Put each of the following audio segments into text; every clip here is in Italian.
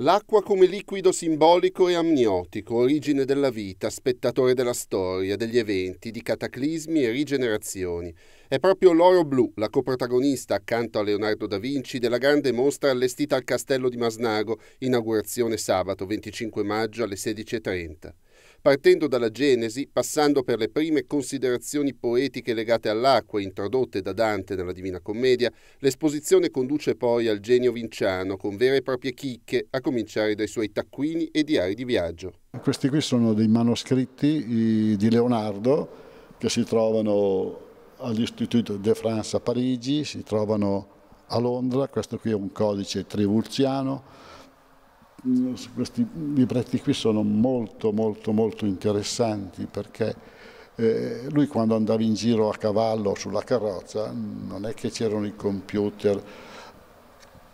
L'acqua come liquido simbolico e amniotico, origine della vita, spettatore della storia, degli eventi, di cataclismi e rigenerazioni. È proprio l'Oro Blu, la coprotagonista accanto a Leonardo da Vinci della grande mostra allestita al castello di Masnago, inaugurazione sabato 25 maggio alle 16.30 partendo dalla Genesi, passando per le prime considerazioni poetiche legate all'acqua introdotte da Dante nella Divina Commedia, l'esposizione conduce poi al genio vinciano con vere e proprie chicche, a cominciare dai suoi taccuini e diari di viaggio. Questi qui sono dei manoscritti di Leonardo che si trovano all'Istituto de France a Parigi, si trovano a Londra, questo qui è un codice trivulziano, Mm, questi libretti qui sono molto molto molto interessanti perché eh, lui quando andava in giro a cavallo sulla carrozza non è che c'erano i computer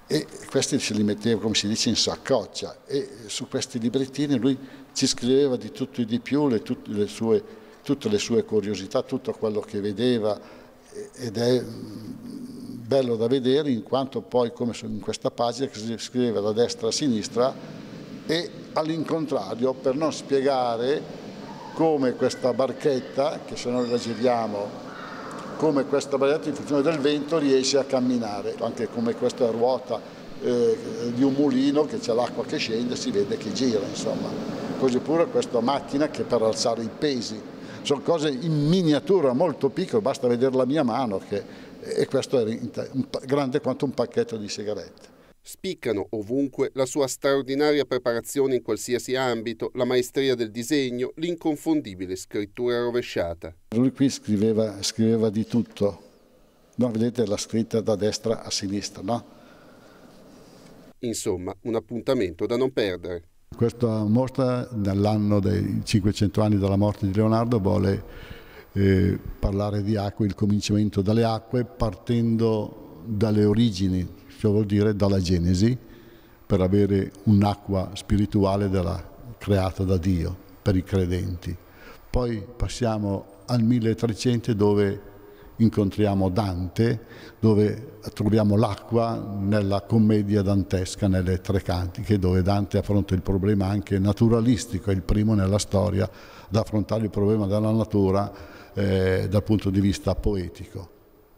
e questi se li metteva come si dice in saccoccia e su questi librettini lui ci scriveva di tutto e di più le, tutte, le sue, tutte le sue curiosità, tutto quello che vedeva ed è bello da vedere in quanto poi come in questa pagina che si scrive da destra a sinistra e all'incontrario per non spiegare come questa barchetta, che se noi la giriamo, come questa barchetta in funzione del vento riesce a camminare, anche come questa ruota eh, di un mulino che c'è l'acqua che scende e si vede che gira, insomma. Così pure questa macchina che per alzare i pesi. Sono cose in miniatura molto piccole, basta vedere la mia mano che e questo era grande quanto un pacchetto di sigarette. Spiccano ovunque la sua straordinaria preparazione in qualsiasi ambito, la maestria del disegno, l'inconfondibile scrittura rovesciata. Lui qui scriveva, scriveva di tutto, no, vedete la scritta da destra a sinistra, no? Insomma, un appuntamento da non perdere. Questa mostra nell'anno dei 500 anni dalla morte di Leonardo vuole eh, parlare di acqua, il cominciamento dalle acque, partendo dalle origini, cioè vuol dire dalla Genesi, per avere un'acqua spirituale della, creata da Dio per i credenti. Poi passiamo al 1300 dove incontriamo Dante, dove troviamo l'acqua nella commedia dantesca, nelle tre cantiche, dove Dante affronta il problema anche naturalistico, è il primo nella storia ad affrontare il problema della natura eh, dal punto di vista poetico,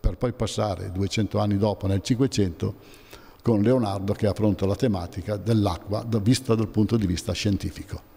per poi passare 200 anni dopo, nel Cinquecento, con Leonardo che affronta la tematica dell'acqua vista dal punto di vista scientifico.